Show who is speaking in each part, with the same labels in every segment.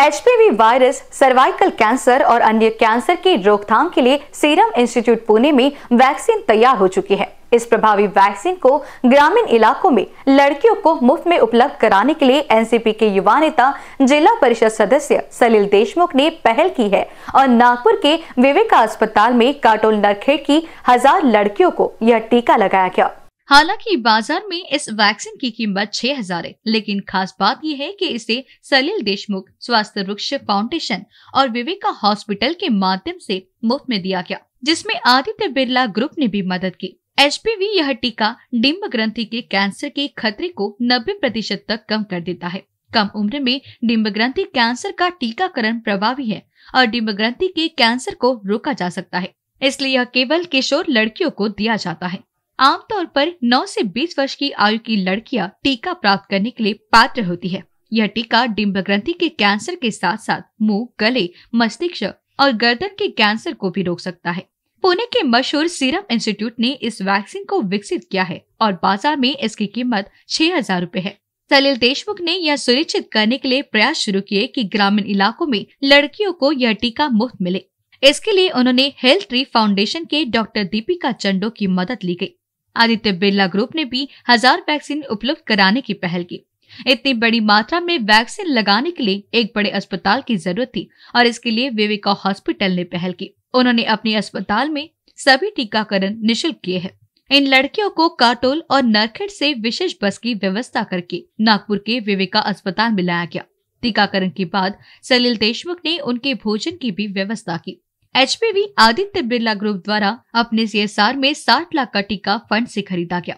Speaker 1: HPV virus cervical cancer और अन्य cancer की रोकथाम के लिए सीरम इंस्टीट्यूट पुणे में वैक्सीन तैयार हो चुकी है इस प्रभावी वैक्सीन को ग्रामीण इलाकों में लड़कियों को मुफ्त में उपलब्ध कराने के लिए एनसीपी के युवा नेता जिला परिषद सदस्य सलील देशमुख ने पहल की है और नागपुर के विवेका अस्पताल में काटोल नरखेड़ की हजार लड़कियों को यह टीका लगाया गया हालांकि बाजार में इस वैक्सीन की कीमत छह हजार है लेकिन खास बात यह है कि इसे सलील देशमुख स्वास्थ्य वृक्ष फाउंडेशन और विवेका हॉस्पिटल के माध्यम से मुफ्त में दिया गया जिसमें आदित्य बिरला ग्रुप ने भी मदद की एच यह टीका डिम्ब ग्रंथि के कैंसर के खतरे को 90 प्रतिशत तक कम कर देता है कम उम्र में डिम्ब ग्रंथि कैंसर का टीकाकरण प्रभावी है और डिम्ब ग्रंथि के कैंसर को रोका जा सकता है इसलिए यह केवल किशोर लड़कियों को दिया जाता है आमतौर पर 9 से 20 वर्ष की आयु की लड़कियां टीका प्राप्त करने के लिए पात्र होती है यह टीका डिम्ब ग्रंथि के कैंसर के साथ साथ मुंह, गले मस्तिष्क और गर्दन के कैंसर को भी रोक सकता है पुणे के मशहूर सीरम इंस्टीट्यूट ने इस वैक्सीन को विकसित किया है और बाजार में इसकी कीमत छह हजार रूपए है सलील देशमुख ने यह सुनिश्चित करने के लिए प्रयास शुरू किए कि ग्रामीण इलाकों में लड़कियों को यह टीका मुफ्त मिले इसके लिए उन्होंने हेल्थ ट्री फाउंडेशन के डॉक्टर दीपिका चंडो की मदद ली गई आदित्य बिरला ग्रुप ने भी हजार वैक्सीन उपलब्ध कराने की पहल की इतनी बड़ी मात्रा में वैक्सीन लगाने के लिए एक बड़े अस्पताल की जरूरत थी और इसके लिए विवेका हॉस्पिटल ने पहल की उन्होंने अपने अस्पताल में सभी टीकाकरण निशुल्क किए हैं इन लड़कियों को काटोल और नरखेड़ से विशेष बस की व्यवस्था करके नागपुर के विवेका अस्पताल में लाया गया टीकाकरण के बाद सलील देशमुख ने उनके भोजन की भी व्यवस्था की एचपीवी आदित्य बिरला ग्रुप द्वारा अपने सीएसआर में 60 लाख का टीका फंड से खरीदा गया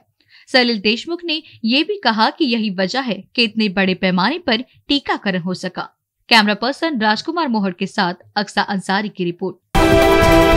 Speaker 1: सलिल देशमुख ने यह भी कहा कि यही वजह है कि इतने बड़े पैमाने पर टीकाकरण हो सका कैमरा पर्सन राजकुमार मोहर के साथ अक्सा अंसारी की रिपोर्ट